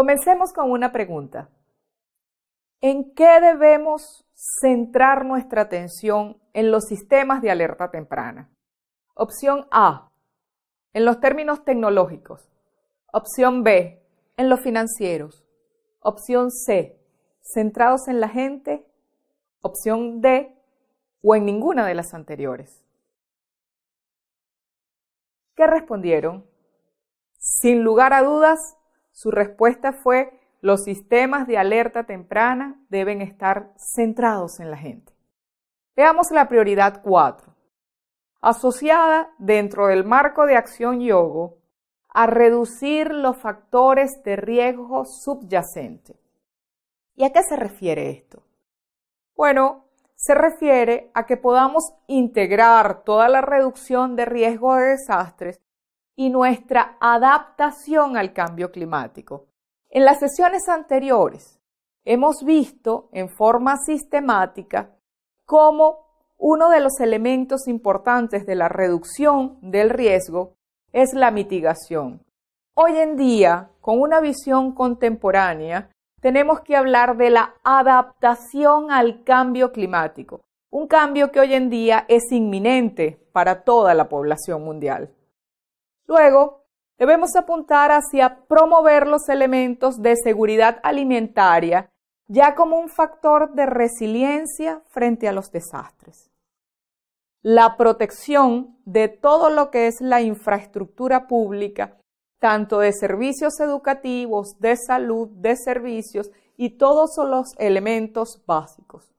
Comencemos con una pregunta. ¿En qué debemos centrar nuestra atención en los sistemas de alerta temprana? Opción A, en los términos tecnológicos. Opción B, en los financieros. Opción C, centrados en la gente. Opción D, o en ninguna de las anteriores. ¿Qué respondieron? Sin lugar a dudas, su respuesta fue, los sistemas de alerta temprana deben estar centrados en la gente. Veamos la prioridad 4, asociada dentro del marco de acción yogo a reducir los factores de riesgo subyacente. ¿Y a qué se refiere esto? Bueno, se refiere a que podamos integrar toda la reducción de riesgo de desastres y nuestra adaptación al cambio climático. En las sesiones anteriores hemos visto en forma sistemática cómo uno de los elementos importantes de la reducción del riesgo es la mitigación. Hoy en día, con una visión contemporánea, tenemos que hablar de la adaptación al cambio climático, un cambio que hoy en día es inminente para toda la población mundial. Luego, debemos apuntar hacia promover los elementos de seguridad alimentaria ya como un factor de resiliencia frente a los desastres. La protección de todo lo que es la infraestructura pública, tanto de servicios educativos, de salud, de servicios y todos los elementos básicos.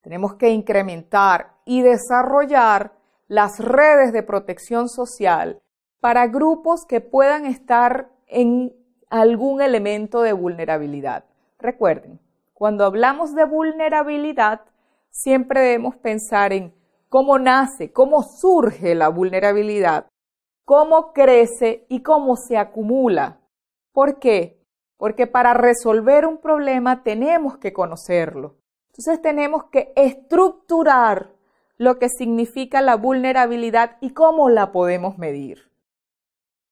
Tenemos que incrementar y desarrollar las redes de protección social para grupos que puedan estar en algún elemento de vulnerabilidad. Recuerden, cuando hablamos de vulnerabilidad, siempre debemos pensar en cómo nace, cómo surge la vulnerabilidad, cómo crece y cómo se acumula. ¿Por qué? Porque para resolver un problema tenemos que conocerlo. Entonces tenemos que estructurar lo que significa la vulnerabilidad y cómo la podemos medir.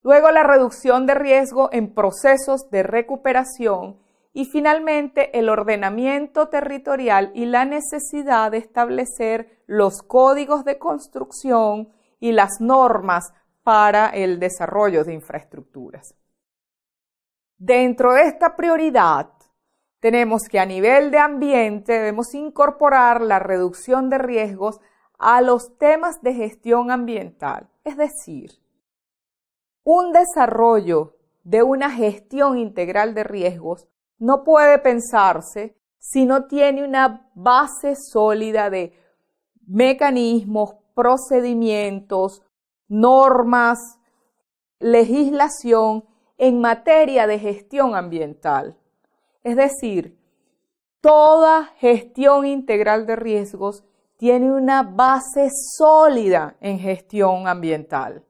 Luego la reducción de riesgo en procesos de recuperación y finalmente el ordenamiento territorial y la necesidad de establecer los códigos de construcción y las normas para el desarrollo de infraestructuras. Dentro de esta prioridad, tenemos que a nivel de ambiente debemos incorporar la reducción de riesgos a los temas de gestión ambiental. Es decir, un desarrollo de una gestión integral de riesgos no puede pensarse si no tiene una base sólida de mecanismos, procedimientos, normas, legislación en materia de gestión ambiental. Es decir, toda gestión integral de riesgos tiene una base sólida en gestión ambiental.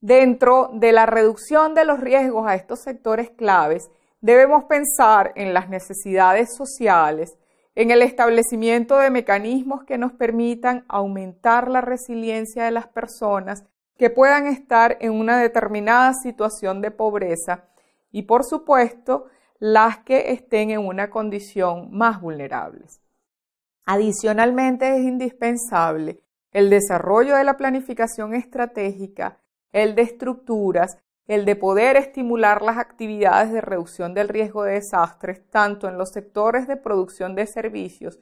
Dentro de la reducción de los riesgos a estos sectores claves, debemos pensar en las necesidades sociales, en el establecimiento de mecanismos que nos permitan aumentar la resiliencia de las personas que puedan estar en una determinada situación de pobreza y, por supuesto, las que estén en una condición más vulnerables. Adicionalmente es indispensable el desarrollo de la planificación estratégica, el de estructuras, el de poder estimular las actividades de reducción del riesgo de desastres, tanto en los sectores de producción de servicios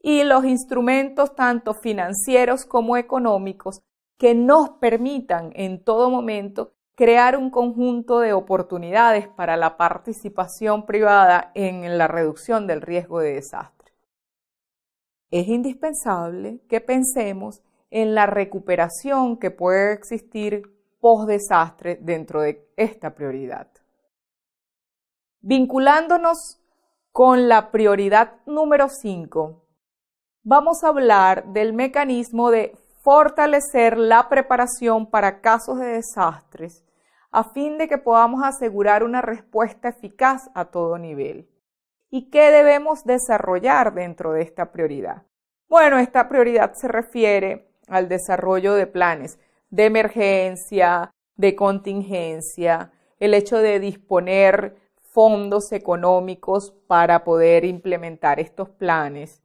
y los instrumentos tanto financieros como económicos que nos permitan en todo momento crear un conjunto de oportunidades para la participación privada en la reducción del riesgo de desastre es indispensable que pensemos en la recuperación que puede existir post-desastre dentro de esta prioridad. Vinculándonos con la prioridad número 5, vamos a hablar del mecanismo de fortalecer la preparación para casos de desastres a fin de que podamos asegurar una respuesta eficaz a todo nivel y qué debemos desarrollar dentro de esta prioridad. Bueno, esta prioridad se refiere al desarrollo de planes de emergencia, de contingencia, el hecho de disponer fondos económicos para poder implementar estos planes,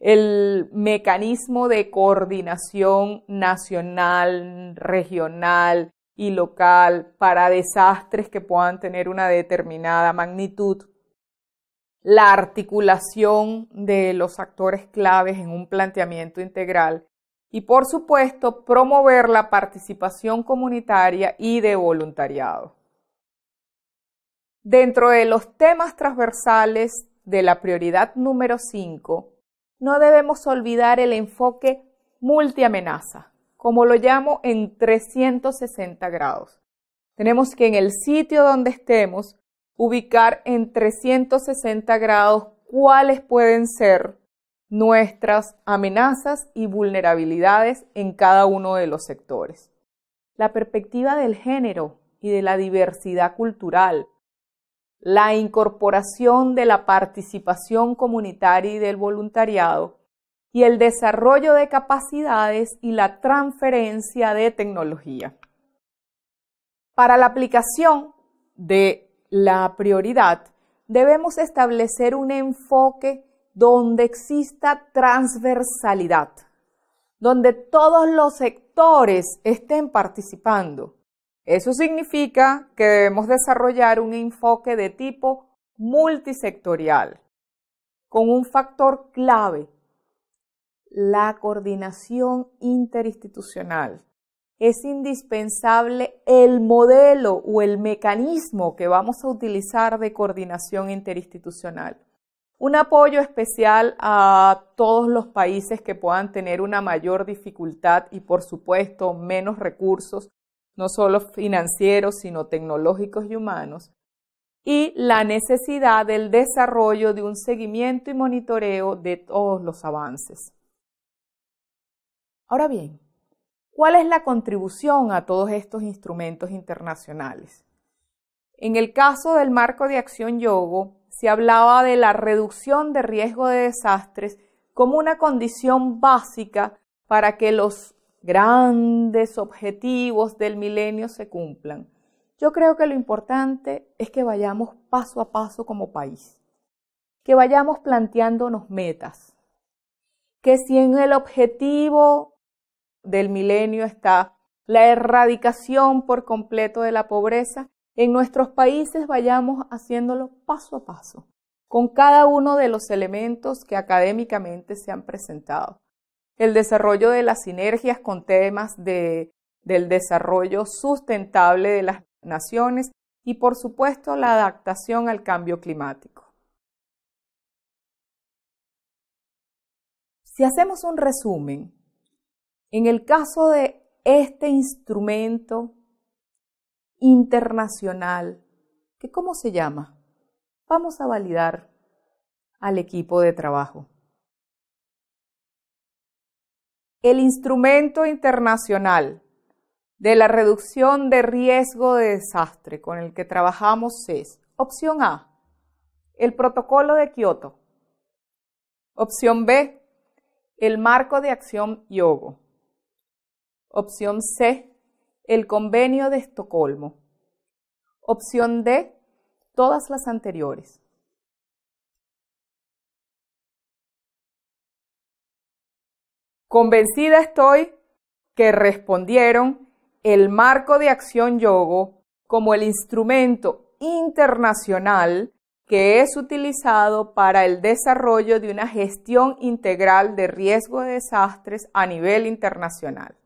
el mecanismo de coordinación nacional, regional y local para desastres que puedan tener una determinada magnitud, la articulación de los actores claves en un planteamiento integral y por supuesto promover la participación comunitaria y de voluntariado. Dentro de los temas transversales de la prioridad número 5, no debemos olvidar el enfoque multiamenaza, como lo llamo en 360 grados. Tenemos que en el sitio donde estemos ubicar en 360 grados cuáles pueden ser nuestras amenazas y vulnerabilidades en cada uno de los sectores. La perspectiva del género y de la diversidad cultural, la incorporación de la participación comunitaria y del voluntariado, y el desarrollo de capacidades y la transferencia de tecnología. Para la aplicación de la prioridad, debemos establecer un enfoque donde exista transversalidad, donde todos los sectores estén participando. Eso significa que debemos desarrollar un enfoque de tipo multisectorial, con un factor clave, la coordinación interinstitucional es indispensable el modelo o el mecanismo que vamos a utilizar de coordinación interinstitucional. Un apoyo especial a todos los países que puedan tener una mayor dificultad y, por supuesto, menos recursos, no solo financieros, sino tecnológicos y humanos. Y la necesidad del desarrollo de un seguimiento y monitoreo de todos los avances. Ahora bien, ¿Cuál es la contribución a todos estos instrumentos internacionales? En el caso del marco de acción Yogo, se hablaba de la reducción de riesgo de desastres como una condición básica para que los grandes objetivos del milenio se cumplan. Yo creo que lo importante es que vayamos paso a paso como país, que vayamos planteándonos metas, que si en el objetivo del milenio está la erradicación por completo de la pobreza, en nuestros países vayamos haciéndolo paso a paso, con cada uno de los elementos que académicamente se han presentado. El desarrollo de las sinergias con temas de, del desarrollo sustentable de las naciones y, por supuesto, la adaptación al cambio climático. Si hacemos un resumen, en el caso de este instrumento internacional, que cómo se llama, vamos a validar al equipo de trabajo. El instrumento internacional de la reducción de riesgo de desastre con el que trabajamos es opción A, el protocolo de Kioto. Opción B, el marco de acción Yogo. Opción C, el Convenio de Estocolmo. Opción D, todas las anteriores. Convencida estoy que respondieron el marco de acción yogo como el instrumento internacional que es utilizado para el desarrollo de una gestión integral de riesgo de desastres a nivel internacional.